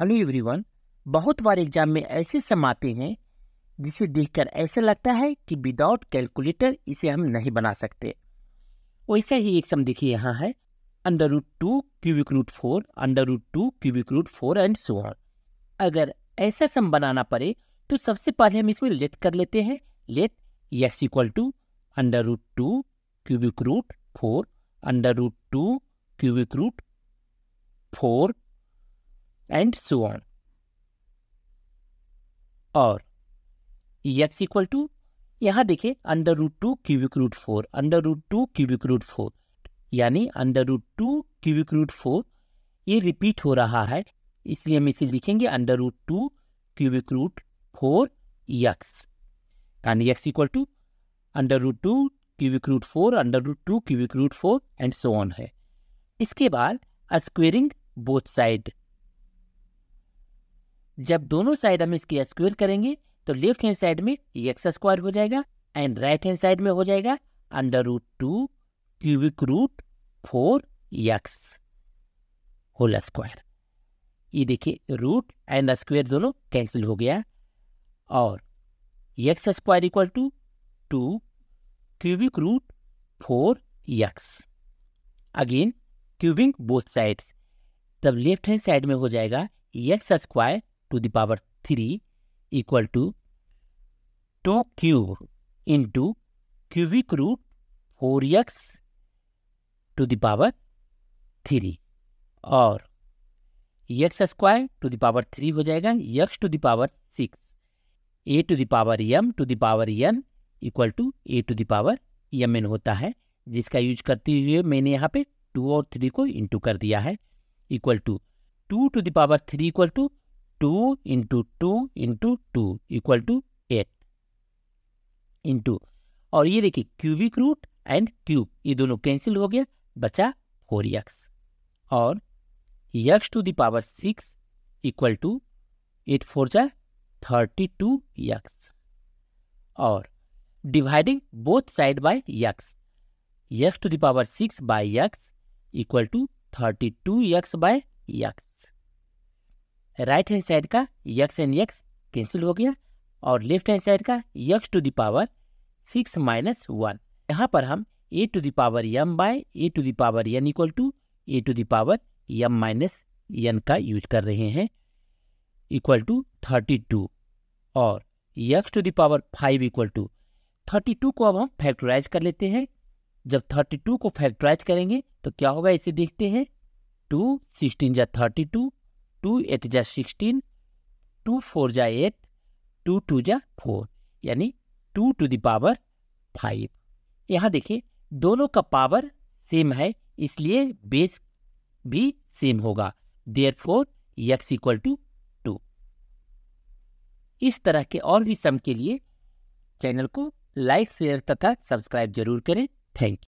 hello everyone बहुत बार exam में ऐसे सम आते हैं जिसे देखकर ऐसा लगता है कि विदाउट कैलकुलेटर इसे हम नहीं बना सकते वैसा ही एक सम देखिए यहाँ है under root two cubic root four under root two cubic root four and so on अगर ऐसा सम बनाना पड़े तो सबसे पहले हम इसमें लेट कर लेते हैं let X equal to under root two cubic root four under root two cubic root four and so on और एक्स इक्वल टू यहां देखिए under root two cubic root four under root two cubic root four यानी under root two cubic root four ये repeat हो रहा है इसलिए हम इसे लिखेंगे under root two cubic root four X यानी X equal to under root two cubic root four under root two cubic root four and so on है इसके बाद स्क्वेयरिंग बोथ साइड जब दोनों साइड हम इसकी स्क्वेयर करेंगे तो लेफ्ट हैंड साइड में एक्स स्क्वायर हो जाएगा एंड राइट हैंड साइड में हो जाएगा under root two cubic root four x whole square ये देखिए रूट एंड स्क्वायर दोनों कैंसिल हो गया और x square equal to two cubic root four x again cubing both sides तब लेफ्ट हैंड साइड में हो जाएगा x square to the power 3 to to tau cube into root four X to the power 3 और x square to the power three हो जाएगा X to the power six A to the power M to the power N equal to A to the power M N होता है जिसका use करते हुए मैंने यहाँ पे टू और थ्री को इंटू कर दिया है equal to two to the power three equal to two into two into two equal to eight into और ये देखिए क्यूबिक रूट एंड क्यूब ये दोनों कैंसिल हो गया बचा फोर यक्स और X to the power six equal to eight four जा थर्टी टू यक्स और dividing both side by X X to the power six by X equal to thirty two X by X right hand side का X and X cancel हो गया और left hand side का X to the power six minus one यहाँ पर हम A to the power M by A to the power N equal to A to the power M minus N का use कर रहे हैं इक्वल टू थर्टी टू और X to the power five equal to thirty two को अब हम फैक्टराइज कर लेते हैं जब थर्टी टू को फैक्टराइज करेंगे तो क्या होगा इसे देखते हैं टू सिक्सटीन या थर्टी टू टू एट जा सिक्सटीन टू फोर जा एट टू टू जा फोर यानी टू टू दावर फाइव यहाँ देखिए दोनों का पावर सेम है इसलिए बेस भी सेम होगा there four x equal to two इस तरह के और भी सम के लिए चैनल को लाइक शेयर तथा सब्सक्राइब जरूर करें थैंक यू